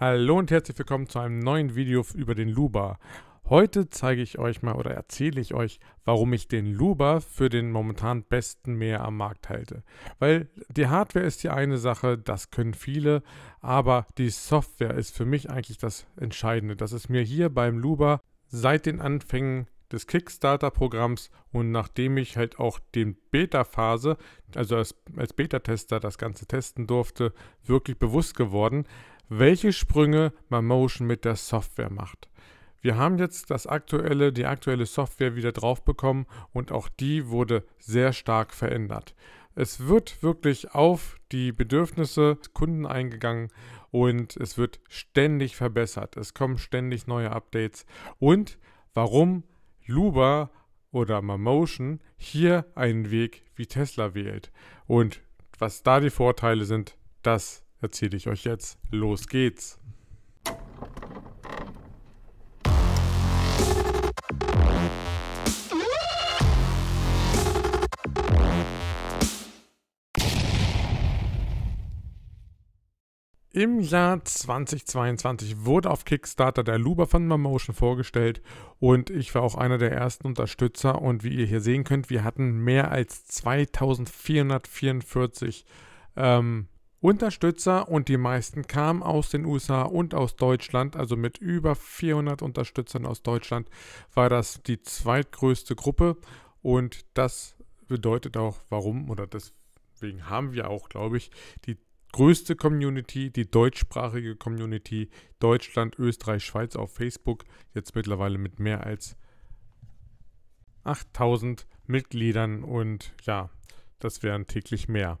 Hallo und herzlich willkommen zu einem neuen Video über den Luba. Heute zeige ich euch mal oder erzähle ich euch, warum ich den Luba für den momentan besten Mäher am Markt halte. Weil die Hardware ist die eine Sache, das können viele, aber die Software ist für mich eigentlich das Entscheidende. Das ist mir hier beim Luba seit den Anfängen des Kickstarter-Programms und nachdem ich halt auch den Beta-Phase, also als, als Beta-Tester das Ganze testen durfte, wirklich bewusst geworden, welche Sprünge Marmotion mit der Software macht. Wir haben jetzt das aktuelle, die aktuelle Software wieder drauf bekommen und auch die wurde sehr stark verändert. Es wird wirklich auf die Bedürfnisse des Kunden eingegangen und es wird ständig verbessert. Es kommen ständig neue Updates. Und warum Luba oder Mamotion hier einen Weg wie Tesla wählt und was da die Vorteile sind, das erzähle ich euch jetzt. Los geht's! Im Jahr 2022 wurde auf Kickstarter der Luba von Motion vorgestellt und ich war auch einer der ersten Unterstützer und wie ihr hier sehen könnt, wir hatten mehr als 2444 ähm, Unterstützer und die meisten kamen aus den USA und aus Deutschland, also mit über 400 Unterstützern aus Deutschland war das die zweitgrößte Gruppe und das bedeutet auch, warum oder deswegen haben wir auch, glaube ich, die größte Community, die deutschsprachige Community Deutschland, Österreich, Schweiz auf Facebook, jetzt mittlerweile mit mehr als 8000 Mitgliedern und ja, das wären täglich mehr.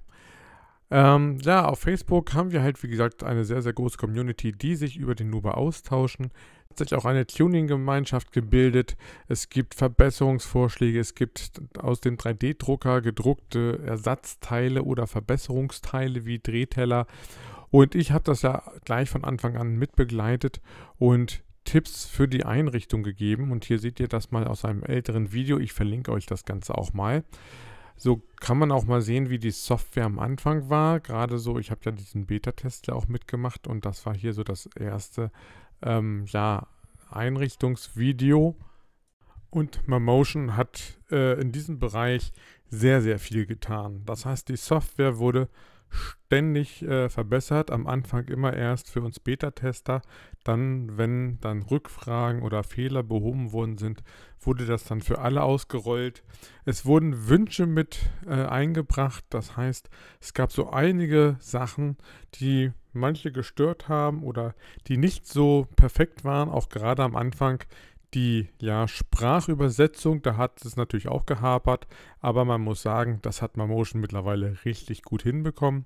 Ähm, ja, auf Facebook haben wir halt, wie gesagt, eine sehr, sehr große Community, die sich über den Nuba austauschen. Es hat sich auch eine Tuning-Gemeinschaft gebildet. Es gibt Verbesserungsvorschläge. Es gibt aus dem 3D-Drucker gedruckte Ersatzteile oder Verbesserungsteile wie Drehteller. Und ich habe das ja gleich von Anfang an mitbegleitet und Tipps für die Einrichtung gegeben. Und hier seht ihr das mal aus einem älteren Video. Ich verlinke euch das Ganze auch mal. So kann man auch mal sehen, wie die Software am Anfang war. Gerade so, ich habe ja diesen Beta-Test ja auch mitgemacht und das war hier so das erste ähm, ja, Einrichtungsvideo. Und Mamotion hat äh, in diesem Bereich sehr, sehr viel getan. Das heißt, die Software wurde ständig äh, verbessert. Am Anfang immer erst für uns Beta-Tester. Dann, wenn dann Rückfragen oder Fehler behoben worden sind, wurde das dann für alle ausgerollt. Es wurden Wünsche mit äh, eingebracht. Das heißt, es gab so einige Sachen, die manche gestört haben oder die nicht so perfekt waren, auch gerade am Anfang, die ja, Sprachübersetzung, da hat es natürlich auch gehapert, aber man muss sagen, das hat Mamotion mittlerweile richtig gut hinbekommen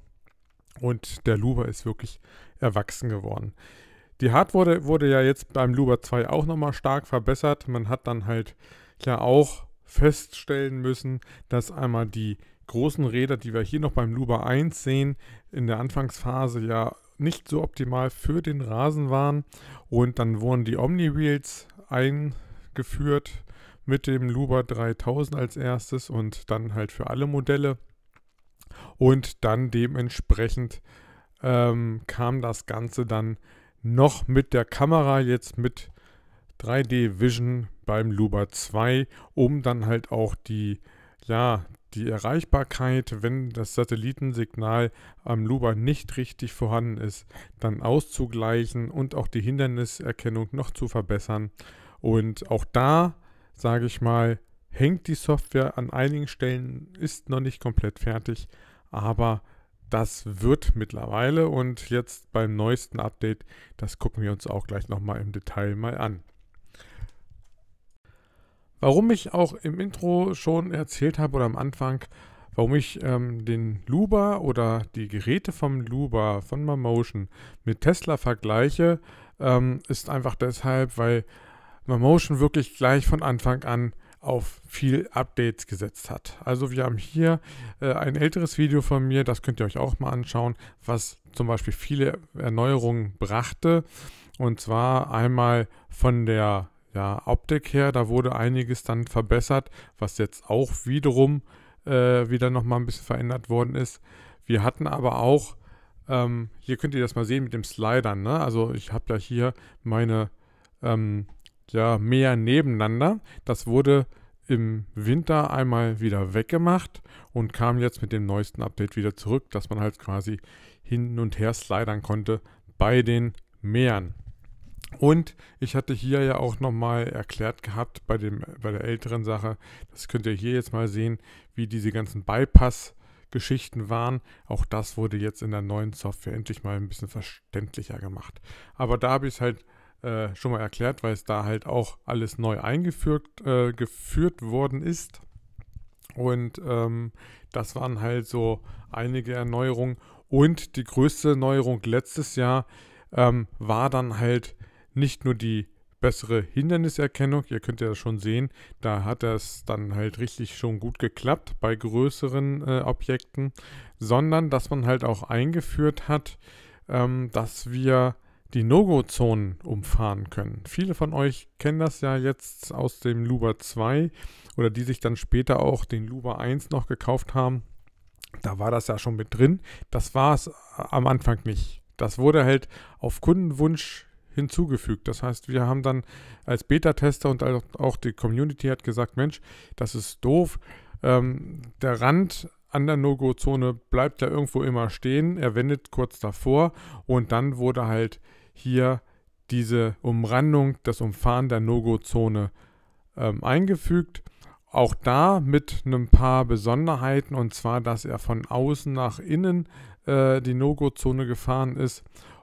und der Luber ist wirklich erwachsen geworden. Die Hardware wurde, ja jetzt beim Luber 2 auch nochmal stark verbessert. Man hat dann halt ja auch feststellen müssen, dass einmal die großen Räder, die wir hier noch beim Luba 1 sehen, in der Anfangsphase ja nicht so optimal für den Rasen waren. Und dann wurden die Omni-Wheels eingeführt mit dem Luba 3000 als erstes und dann halt für alle Modelle. Und dann dementsprechend ähm, kam das Ganze dann noch mit der Kamera, jetzt mit 3D Vision beim Luba 2, um dann halt auch die, ja, die Erreichbarkeit, wenn das Satellitensignal am Luba nicht richtig vorhanden ist, dann auszugleichen und auch die Hinderniserkennung noch zu verbessern. Und auch da, sage ich mal, hängt die Software an einigen Stellen, ist noch nicht komplett fertig, aber das wird mittlerweile und jetzt beim neuesten Update, das gucken wir uns auch gleich nochmal im Detail mal an. Warum ich auch im Intro schon erzählt habe oder am Anfang, warum ich ähm, den Luba oder die Geräte vom Luba, von Mamotion mit Tesla vergleiche, ähm, ist einfach deshalb, weil Mamotion wirklich gleich von Anfang an auf viel Updates gesetzt hat. Also wir haben hier äh, ein älteres Video von mir, das könnt ihr euch auch mal anschauen, was zum Beispiel viele Erneuerungen brachte. Und zwar einmal von der ja, Optik her, da wurde einiges dann verbessert, was jetzt auch wiederum äh, wieder nochmal ein bisschen verändert worden ist. Wir hatten aber auch, ähm, hier könnt ihr das mal sehen mit dem Slidern, ne? Also ich habe ja hier meine ähm, ja, mehr nebeneinander. Das wurde im Winter einmal wieder weggemacht und kam jetzt mit dem neuesten Update wieder zurück, dass man halt quasi hin und her slidern konnte bei den Mähern. Und ich hatte hier ja auch nochmal erklärt gehabt bei, dem, bei der älteren Sache, das könnt ihr hier jetzt mal sehen, wie diese ganzen Bypass-Geschichten waren. Auch das wurde jetzt in der neuen Software endlich mal ein bisschen verständlicher gemacht. Aber da habe ich es halt äh, schon mal erklärt, weil es da halt auch alles neu eingeführt äh, geführt worden ist. Und ähm, das waren halt so einige Erneuerungen. Und die größte Neuerung letztes Jahr ähm, war dann halt nicht nur die bessere Hinderniserkennung, ihr könnt ja schon sehen, da hat das dann halt richtig schon gut geklappt bei größeren äh, Objekten, sondern dass man halt auch eingeführt hat, ähm, dass wir die No-Go-Zonen umfahren können. Viele von euch kennen das ja jetzt aus dem Luba 2 oder die sich dann später auch den Luba 1 noch gekauft haben. Da war das ja schon mit drin. Das war es äh, am Anfang nicht. Das wurde halt auf Kundenwunsch hinzugefügt. Das heißt, wir haben dann als Beta-Tester und auch die Community hat gesagt, Mensch, das ist doof. Ähm, der Rand an der No-Go-Zone bleibt ja irgendwo immer stehen. Er wendet kurz davor und dann wurde halt hier diese Umrandung, das Umfahren der No-Go-Zone ähm, eingefügt. Auch da mit ein paar Besonderheiten und zwar, dass er von außen nach innen äh, die No-Go-Zone gefahren ist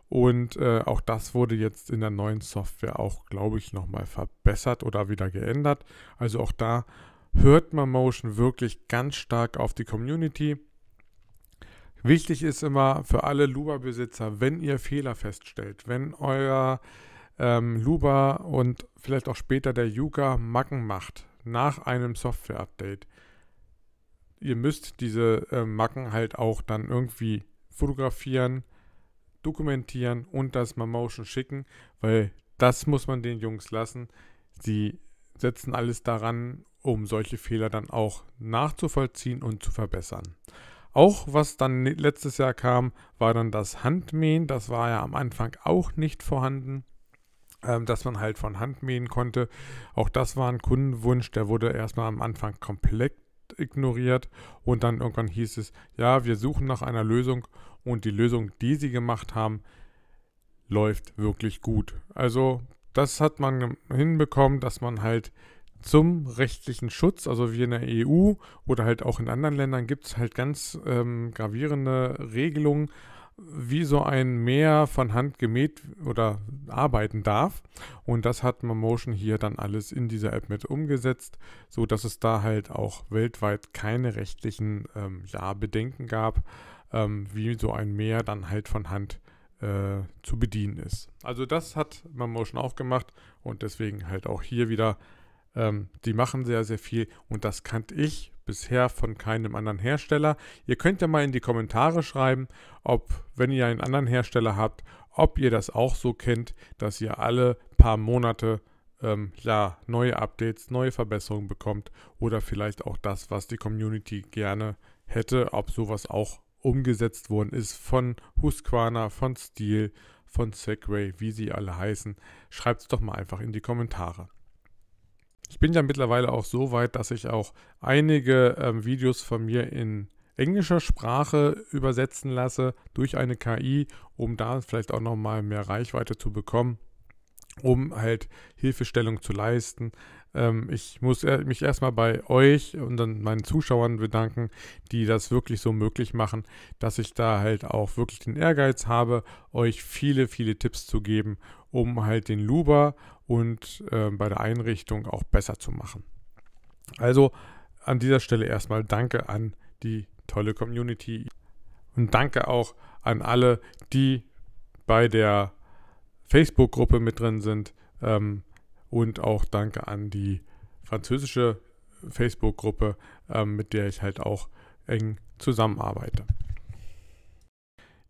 und äh, auch das wurde jetzt in der neuen Software auch, glaube ich, nochmal verbessert oder wieder geändert. Also auch da hört man Motion wirklich ganz stark auf die Community. Wichtig ist immer für alle Luba-Besitzer, wenn ihr Fehler feststellt, wenn euer ähm, Luba und vielleicht auch später der Yuga Macken macht nach einem Software-Update, ihr müsst diese äh, Macken halt auch dann irgendwie fotografieren dokumentieren und das mal Motion schicken, weil das muss man den Jungs lassen. Sie setzen alles daran, um solche Fehler dann auch nachzuvollziehen und zu verbessern. Auch was dann letztes Jahr kam, war dann das Handmähen. Das war ja am Anfang auch nicht vorhanden, ähm, dass man halt von Hand mähen konnte. Auch das war ein Kundenwunsch, der wurde erstmal am Anfang komplett ignoriert und dann irgendwann hieß es, ja, wir suchen nach einer Lösung und die Lösung, die sie gemacht haben, läuft wirklich gut. Also das hat man hinbekommen, dass man halt zum rechtlichen Schutz, also wie in der EU oder halt auch in anderen Ländern, gibt es halt ganz ähm, gravierende Regelungen, wie so ein Meer von Hand gemäht oder arbeiten darf. Und das hat Motion hier dann alles in dieser App mit umgesetzt, sodass es da halt auch weltweit keine rechtlichen ähm, ja, Bedenken gab, ähm, wie so ein Meer dann halt von Hand äh, zu bedienen ist. Also das hat Motion auch gemacht und deswegen halt auch hier wieder, ähm, die machen sehr, sehr viel und das kannte ich bisher von keinem anderen Hersteller. Ihr könnt ja mal in die Kommentare schreiben, ob, wenn ihr einen anderen Hersteller habt, ob ihr das auch so kennt, dass ihr alle paar Monate ähm, ja, neue Updates, neue Verbesserungen bekommt oder vielleicht auch das, was die Community gerne hätte, ob sowas auch umgesetzt worden ist von Husqvarna, von Steel, von Segway, wie sie alle heißen. Schreibt es doch mal einfach in die Kommentare. Ich bin ja mittlerweile auch so weit, dass ich auch einige ähm, Videos von mir in englischer Sprache übersetzen lasse durch eine KI, um da vielleicht auch nochmal mehr Reichweite zu bekommen, um halt Hilfestellung zu leisten. Ähm, ich muss äh, mich erstmal bei euch und dann meinen Zuschauern bedanken, die das wirklich so möglich machen, dass ich da halt auch wirklich den Ehrgeiz habe, euch viele, viele Tipps zu geben, um halt den Luba und äh, bei der Einrichtung auch besser zu machen. Also an dieser Stelle erstmal danke an die tolle Community und danke auch an alle, die bei der Facebook-Gruppe mit drin sind ähm, und auch danke an die französische Facebook-Gruppe, ähm, mit der ich halt auch eng zusammenarbeite.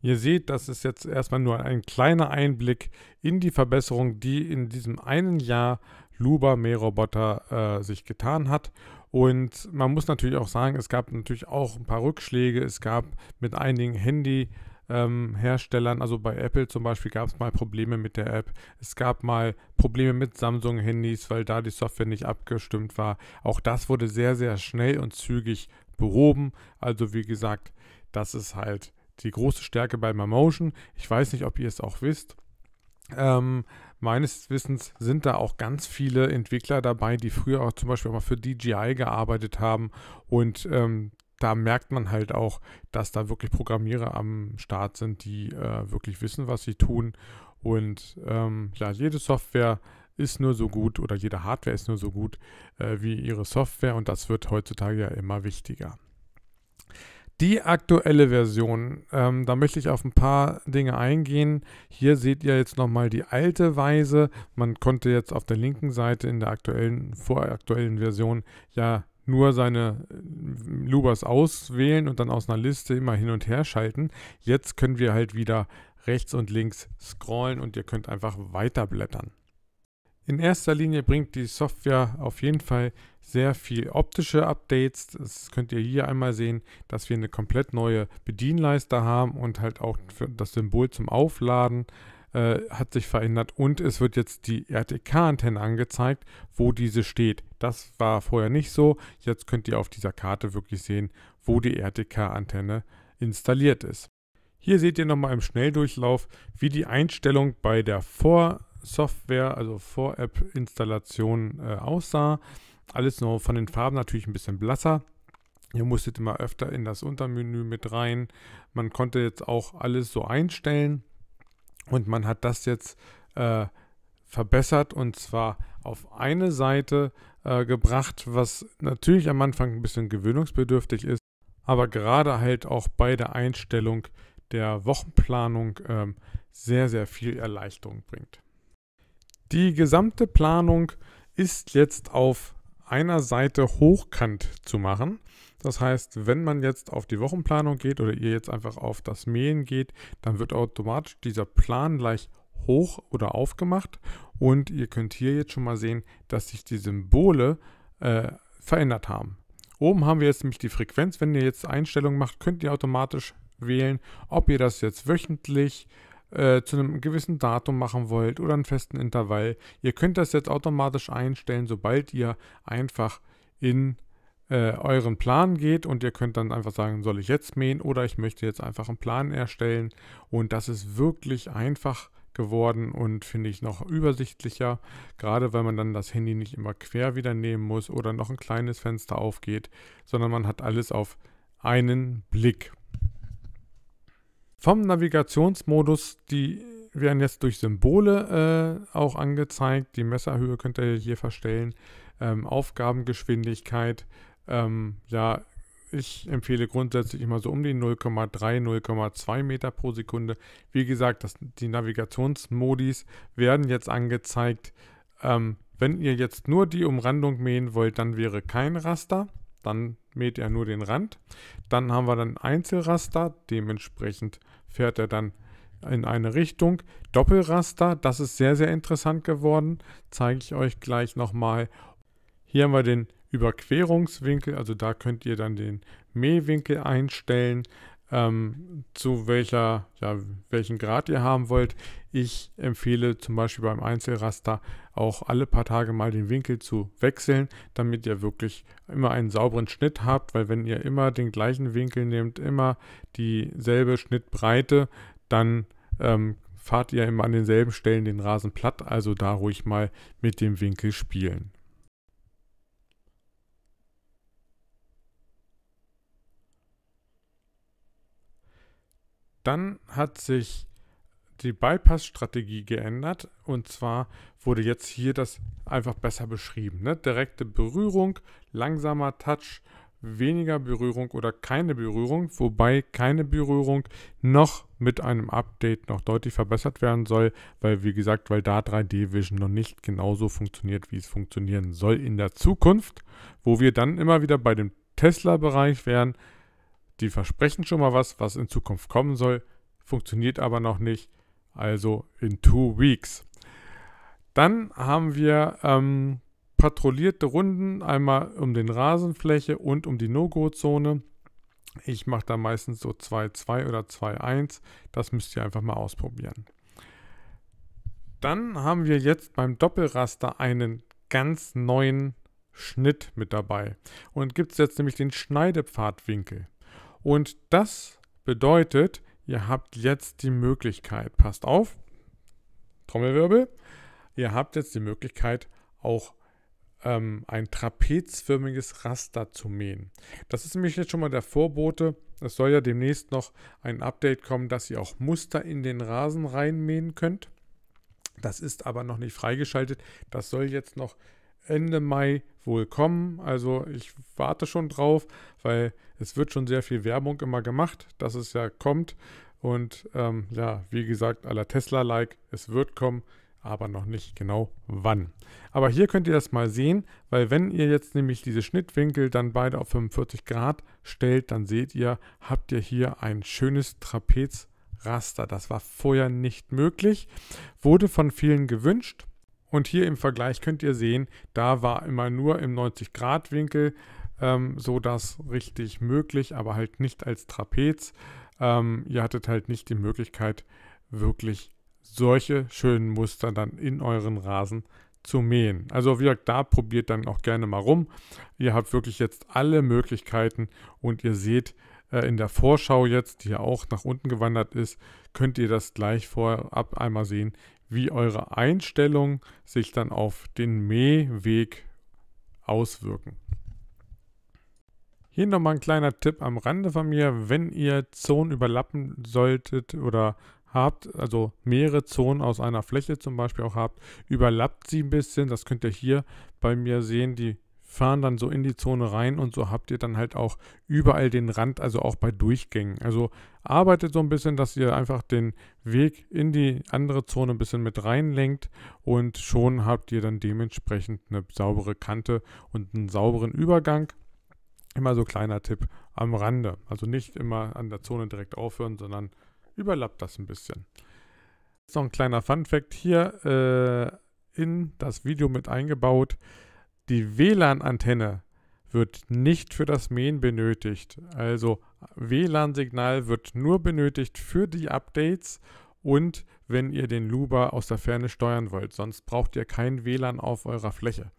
Ihr seht, das ist jetzt erstmal nur ein kleiner Einblick in die Verbesserung, die in diesem einen Jahr Luba Mähroboter äh, sich getan hat. Und man muss natürlich auch sagen, es gab natürlich auch ein paar Rückschläge. Es gab mit einigen Handy- ähm, Herstellern, also bei Apple zum Beispiel gab es mal Probleme mit der App. Es gab mal Probleme mit Samsung-Handys, weil da die Software nicht abgestimmt war. Auch das wurde sehr, sehr schnell und zügig behoben. Also wie gesagt, das ist halt die große Stärke bei Mamotion. Ich weiß nicht, ob ihr es auch wisst. Ähm, meines Wissens sind da auch ganz viele Entwickler dabei, die früher auch zum Beispiel auch mal für DJI gearbeitet haben. Und ähm, da merkt man halt auch, dass da wirklich Programmierer am Start sind, die äh, wirklich wissen, was sie tun. Und ähm, ja, jede Software ist nur so gut oder jede Hardware ist nur so gut äh, wie ihre Software und das wird heutzutage ja immer wichtiger. Die aktuelle Version, ähm, da möchte ich auf ein paar Dinge eingehen. Hier seht ihr jetzt nochmal die alte Weise. Man konnte jetzt auf der linken Seite in der aktuellen, voraktuellen Version ja nur seine äh, Lubas auswählen und dann aus einer Liste immer hin und her schalten. Jetzt können wir halt wieder rechts und links scrollen und ihr könnt einfach weiterblättern. In erster Linie bringt die Software auf jeden Fall sehr viel optische Updates. Das könnt ihr hier einmal sehen, dass wir eine komplett neue Bedienleiste haben und halt auch das Symbol zum Aufladen äh, hat sich verändert und es wird jetzt die RTK-Antenne angezeigt, wo diese steht. Das war vorher nicht so. Jetzt könnt ihr auf dieser Karte wirklich sehen, wo die RTK-Antenne installiert ist. Hier seht ihr nochmal im Schnelldurchlauf, wie die Einstellung bei der Vor- Software, also Vor-App-Installation äh, aussah. Alles nur von den Farben natürlich ein bisschen blasser. Ihr musstet immer öfter in das Untermenü mit rein. Man konnte jetzt auch alles so einstellen und man hat das jetzt äh, verbessert und zwar auf eine Seite äh, gebracht, was natürlich am Anfang ein bisschen gewöhnungsbedürftig ist, aber gerade halt auch bei der Einstellung der Wochenplanung äh, sehr, sehr viel Erleichterung bringt. Die gesamte Planung ist jetzt auf einer Seite hochkant zu machen. Das heißt, wenn man jetzt auf die Wochenplanung geht oder ihr jetzt einfach auf das Mähen geht, dann wird automatisch dieser Plan gleich hoch oder aufgemacht und ihr könnt hier jetzt schon mal sehen, dass sich die Symbole äh, verändert haben. Oben haben wir jetzt nämlich die Frequenz. Wenn ihr jetzt Einstellungen macht, könnt ihr automatisch wählen, ob ihr das jetzt wöchentlich, äh, zu einem gewissen Datum machen wollt oder einen festen Intervall. Ihr könnt das jetzt automatisch einstellen, sobald ihr einfach in äh, euren Plan geht und ihr könnt dann einfach sagen, soll ich jetzt mähen oder ich möchte jetzt einfach einen Plan erstellen und das ist wirklich einfach geworden und finde ich noch übersichtlicher, gerade weil man dann das Handy nicht immer quer wieder nehmen muss oder noch ein kleines Fenster aufgeht, sondern man hat alles auf einen Blick. Vom Navigationsmodus, die werden jetzt durch Symbole äh, auch angezeigt. Die Messerhöhe könnt ihr hier verstellen. Ähm, Aufgabengeschwindigkeit. Ähm, ja, ich empfehle grundsätzlich immer so um die 0,3, 0,2 Meter pro Sekunde. Wie gesagt, das, die Navigationsmodis werden jetzt angezeigt. Ähm, wenn ihr jetzt nur die Umrandung mähen wollt, dann wäre kein Raster. Dann mäht ihr nur den Rand. Dann haben wir dann Einzelraster, dementsprechend fährt er dann in eine Richtung. Doppelraster, das ist sehr, sehr interessant geworden. Zeige ich euch gleich nochmal. Hier haben wir den Überquerungswinkel, also da könnt ihr dann den Mähwinkel einstellen ähm, zu welcher, ja, welchen Grad ihr haben wollt. Ich empfehle zum Beispiel beim Einzelraster auch alle paar Tage mal den Winkel zu wechseln, damit ihr wirklich immer einen sauberen Schnitt habt, weil wenn ihr immer den gleichen Winkel nehmt, immer dieselbe Schnittbreite, dann ähm, fahrt ihr immer an denselben Stellen den Rasen platt, also da ruhig mal mit dem Winkel spielen. Dann hat sich die Bypass-Strategie geändert und zwar wurde jetzt hier das einfach besser beschrieben. Ne? Direkte Berührung, langsamer Touch, weniger Berührung oder keine Berührung, wobei keine Berührung noch mit einem Update noch deutlich verbessert werden soll, weil wie gesagt, weil da 3D Vision noch nicht genauso funktioniert, wie es funktionieren soll in der Zukunft, wo wir dann immer wieder bei dem Tesla-Bereich wären, die versprechen schon mal was, was in Zukunft kommen soll, funktioniert aber noch nicht. Also in two weeks. Dann haben wir ähm, patrouillierte Runden, einmal um den Rasenfläche und um die No-Go-Zone. Ich mache da meistens so 2-2 oder 2-1. Das müsst ihr einfach mal ausprobieren. Dann haben wir jetzt beim Doppelraster einen ganz neuen Schnitt mit dabei. Und gibt es jetzt nämlich den Schneidepfadwinkel. Und das bedeutet, ihr habt jetzt die Möglichkeit, passt auf, Trommelwirbel, ihr habt jetzt die Möglichkeit, auch ähm, ein trapezförmiges Raster zu mähen. Das ist nämlich jetzt schon mal der Vorbote. Es soll ja demnächst noch ein Update kommen, dass ihr auch Muster in den Rasen reinmähen könnt. Das ist aber noch nicht freigeschaltet. Das soll jetzt noch Ende Mai wohl kommen. Also ich warte schon drauf, weil es wird schon sehr viel Werbung immer gemacht, dass es ja kommt. Und ähm, ja, wie gesagt, aller Tesla-like, es wird kommen, aber noch nicht genau wann. Aber hier könnt ihr das mal sehen, weil wenn ihr jetzt nämlich diese Schnittwinkel dann beide auf 45 Grad stellt, dann seht ihr, habt ihr hier ein schönes Trapez. Raster. Das war vorher nicht möglich, wurde von vielen gewünscht. Und hier im Vergleich könnt ihr sehen, da war immer nur im 90-Grad-Winkel ähm, so das richtig möglich, aber halt nicht als Trapez. Ähm, ihr hattet halt nicht die Möglichkeit, wirklich solche schönen Muster dann in euren Rasen zu mähen. Also wie gesagt, da probiert dann auch gerne mal rum. Ihr habt wirklich jetzt alle Möglichkeiten und ihr seht äh, in der Vorschau jetzt, die ja auch nach unten gewandert ist, könnt ihr das gleich vorab einmal sehen, wie eure Einstellungen sich dann auf den Mähweg auswirken. Hier nochmal ein kleiner Tipp am Rande von mir, wenn ihr Zonen überlappen solltet oder habt, also mehrere Zonen aus einer Fläche zum Beispiel auch habt, überlappt sie ein bisschen. Das könnt ihr hier bei mir sehen. Die fahren dann so in die Zone rein und so habt ihr dann halt auch überall den Rand, also auch bei Durchgängen. Also arbeitet so ein bisschen, dass ihr einfach den Weg in die andere Zone ein bisschen mit reinlenkt und schon habt ihr dann dementsprechend eine saubere Kante und einen sauberen Übergang. Immer so kleiner Tipp am Rande. Also nicht immer an der Zone direkt aufhören, sondern überlappt das ein bisschen. Jetzt noch ein kleiner Fun-Fact hier äh, in das Video mit eingebaut. Die WLAN-Antenne wird nicht für das Main benötigt. Also WLAN-Signal wird nur benötigt für die Updates und wenn ihr den Luba aus der Ferne steuern wollt. Sonst braucht ihr kein WLAN auf eurer Fläche.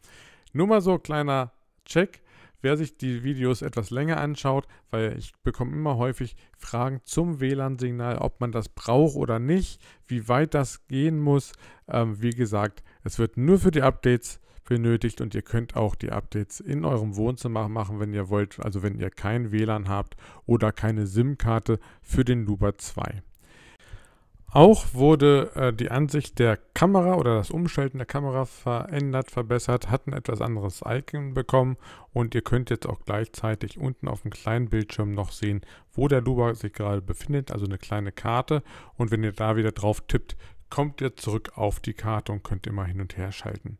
Nur mal so kleiner Check, wer sich die Videos etwas länger anschaut, weil ich bekomme immer häufig Fragen zum WLAN-Signal, ob man das braucht oder nicht, wie weit das gehen muss. Ähm, wie gesagt, es wird nur für die Updates benötigt und ihr könnt auch die Updates in eurem Wohnzimmer machen, wenn ihr wollt, also wenn ihr kein WLAN habt oder keine SIM-Karte für den Luba 2. Auch wurde äh, die Ansicht der Kamera oder das Umschalten der Kamera verändert, verbessert, hat ein etwas anderes Icon bekommen und ihr könnt jetzt auch gleichzeitig unten auf dem kleinen Bildschirm noch sehen, wo der Luba sich gerade befindet, also eine kleine Karte und wenn ihr da wieder drauf tippt, kommt ihr zurück auf die Karte und könnt immer hin und her schalten.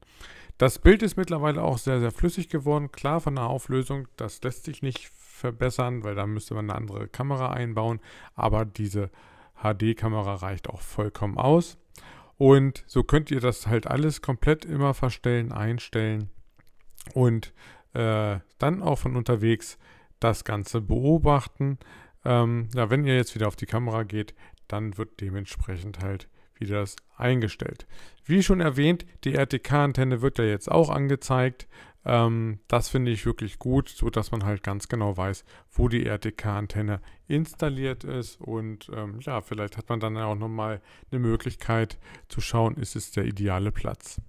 Das Bild ist mittlerweile auch sehr, sehr flüssig geworden. Klar von der Auflösung, das lässt sich nicht verbessern, weil da müsste man eine andere Kamera einbauen. Aber diese HD-Kamera reicht auch vollkommen aus. Und so könnt ihr das halt alles komplett immer verstellen, einstellen und äh, dann auch von unterwegs das Ganze beobachten. Ähm, ja, wenn ihr jetzt wieder auf die Kamera geht, dann wird dementsprechend halt wieder das eingestellt. Wie schon erwähnt, die RTK-Antenne wird ja jetzt auch angezeigt. Ähm, das finde ich wirklich gut, sodass man halt ganz genau weiß, wo die RTK-Antenne installiert ist. Und ähm, ja, vielleicht hat man dann auch nochmal eine Möglichkeit zu schauen, ist es der ideale Platz.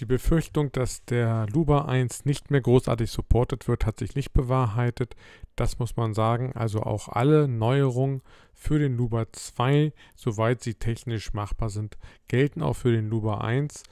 Die Befürchtung, dass der Luba 1 nicht mehr großartig supportet wird, hat sich nicht bewahrheitet. Das muss man sagen. Also auch alle Neuerungen für den Luba 2, soweit sie technisch machbar sind, gelten auch für den Luba 1.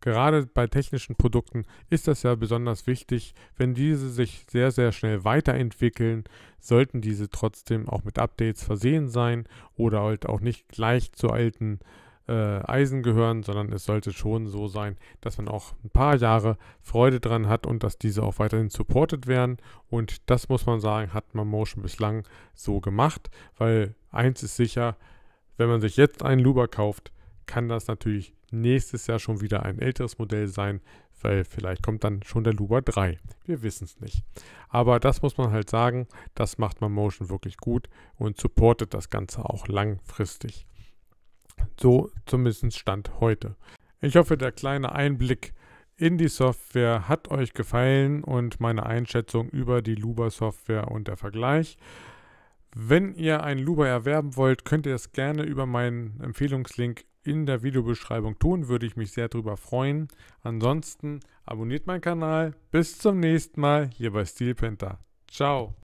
Gerade bei technischen Produkten ist das ja besonders wichtig. Wenn diese sich sehr, sehr schnell weiterentwickeln, sollten diese trotzdem auch mit Updates versehen sein oder halt auch nicht gleich zu alten äh, äh, Eisen gehören, sondern es sollte schon so sein, dass man auch ein paar Jahre Freude dran hat und dass diese auch weiterhin supportet werden. Und das muss man sagen, hat man Motion bislang so gemacht, weil eins ist sicher, wenn man sich jetzt einen Luber kauft, kann das natürlich nächstes Jahr schon wieder ein älteres Modell sein, weil vielleicht kommt dann schon der Luba 3. Wir wissen es nicht. Aber das muss man halt sagen, das macht man Motion wirklich gut und supportet das Ganze auch langfristig. So zumindest Stand heute. Ich hoffe, der kleine Einblick in die Software hat euch gefallen und meine Einschätzung über die Luba Software und der Vergleich. Wenn ihr einen Luba erwerben wollt, könnt ihr es gerne über meinen Empfehlungslink in der Videobeschreibung tun, würde ich mich sehr darüber freuen. Ansonsten abonniert meinen Kanal. Bis zum nächsten Mal hier bei Steel Panther. Ciao.